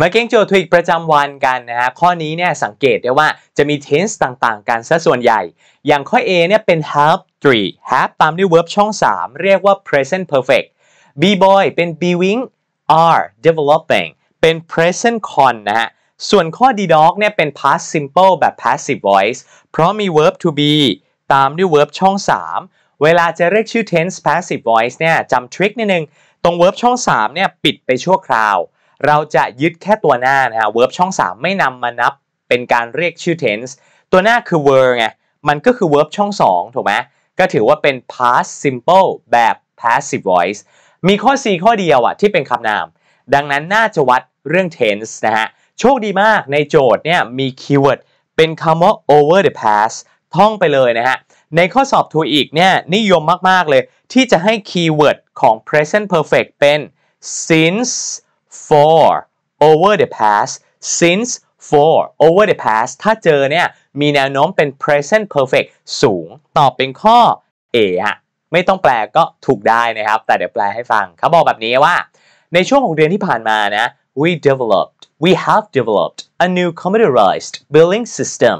มาเก่งโจทย์ทวิกประจำวันกันนะฮะข้อนี้เนี่ยสังเกตได้ว่าจะมี tense ต่างๆกันซะส่วนใหญ่ อย่างข้อ A เนี่ยเป็น have three have ตามด้วย verb ช่อง 3 เรียกว่า present perfect b boy เป็น being w are developing เป็น present con นะฮะส่วนข้อ d dog เนี่ยเป็น past simple แบบ passive voice เพราะมี verb to be ตามด้วย verb ช่อง3 เวลาจะเรียกชื่อ tense passive voice เนี่ยจำทริคนิดนึงตรง verb ช่อง3เนี่ยปิดไปชั่วคราวเราจะยึดแค่ตัวหน้านะฮะ verb ช่อง 3 ไม่นำมานับเป็นการเรียกชื่อ tense ตัวหน้าคือ were ไง มันก็คือ verb ช่อง 2 ถูกไหม ก็ถือว่าเป็น past simple แบบ passive voice มีข้อ 4 ข้อเดียวอะที่เป็นคำนาม ดังนั้นน่าจะวัดเรื่อง tense นะฮะ โชคดีมากในโจทย์เนี่ยมีคีย์เวิร์ดเป็นคำว่า over the past ท่องไปเลยนะฮะ ในข้อสอบทัวอีกเนี่ยนิยมมากๆเลย ที่จะให้คีย์เวิร์ดของ present perfect เป็น since for over the past since for over the past ถ้าเจอเนี่ยมีแนวโน้มเป็น present perfect สูง ตอบเป็นข้อ A ฮะไม่ต้องแปลก็ถูกได้นะครับ แต่เดี๋ยวแปลให้ฟัง เขาบอกแบบนี้ว่า ในช่วงของเดือนที่ผ่านมานะ we developed we have developed a new computerized billing system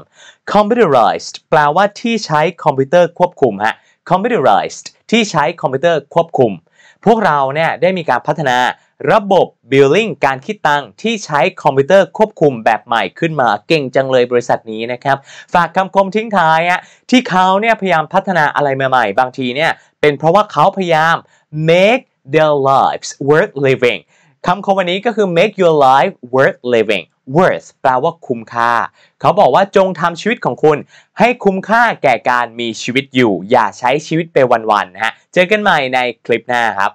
computerized แปลว่าที่ใช้คอมพิวเตอร์ควบคุมฮะ computerized ที่ใช้คอมพิวเตอร์ควบคุม พวกเราเนี่ยได้มีการพัฒนาระบบ billing การคิดตังที่ใช้คอมพิวเตอร์ควบคุมแบบใหม่ขึ้นมาเก่งจังเลยบริษัทนี้นะครับ ฝากคำคมทิ้งท้ายอะที่เขาเนี่ยพยายามพัฒนาอะไรใหม่ๆบางทีเนี่ยเป็นเพราะว่าเขาพยายาม make their lives worth living คำคมวันนี้ก็คือ make your life worth living worth แปลว่าคุ้มค่า เขาบอกว่าจงทำชีวิตของคุณ ให้คุ้มค่าแก่การมีชีวิตอยู่ อย่าใช้ชีวิตไปวันๆนะฮะเจอกันใหม่ในคลิปหน้าครับ